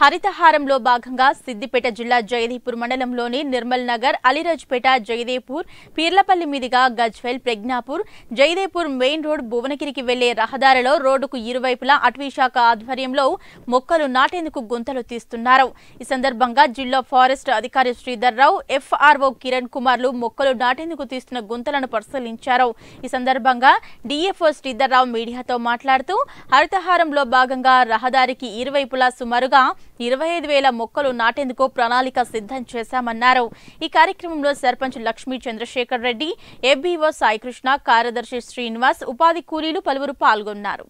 హరితహారంలో భాగంగా సిద్దిపేట జిల్లా జగదీపూర్ మండలంలోని నిర్మల్ నగర్ అలీరాజ్పేట జగదీపూర్ పీర్లపల్లి మీదుగా గజ్వెల్ ప్రజ్ఞాపూర్ జగదీపూర్ మెయిన్ రోడ్ భువనగిరికి వెళ్లే రహదారిలో రోడ్డుకు ఇరువైపులా అటవీశాఖ ఆధ్వర్యంలో మొక్కలు నాటేందుకు గుంతలు తీస్తున్నారు ఈ సందర్భంగా జిల్లా ఫారెస్ట్ అధికారి శ్రీధర్ రావు ఎఫ్ఆర్ఓ కిరణ్ కుమార్లు మొక్కలు నాటేందుకు తీస్తున్న గుంతలను పరిశీలించారు ఈ సందర్భంగా డిఎఫ్ఓ రావు మీడియాతో మాట్లాడుతూ హరితహారంలో భాగంగా రహదారికి ఇరువైపులా సుమారుగా ఇరవై ఐదు వేల మొక్కలు నాటేందుకు ప్రణాళిక సిద్ధం చేశామన్నారు ఈ కార్యక్రమంలో సర్పంచ్ లక్ష్మీ చంద్రశేఖర్ రెడ్డి ఎబ్బీఓ సాయికృష్ణ కార్యదర్శి శ్రీనివాస్ ఉపాధి కూలీలు పలువురు పాల్గొన్నారు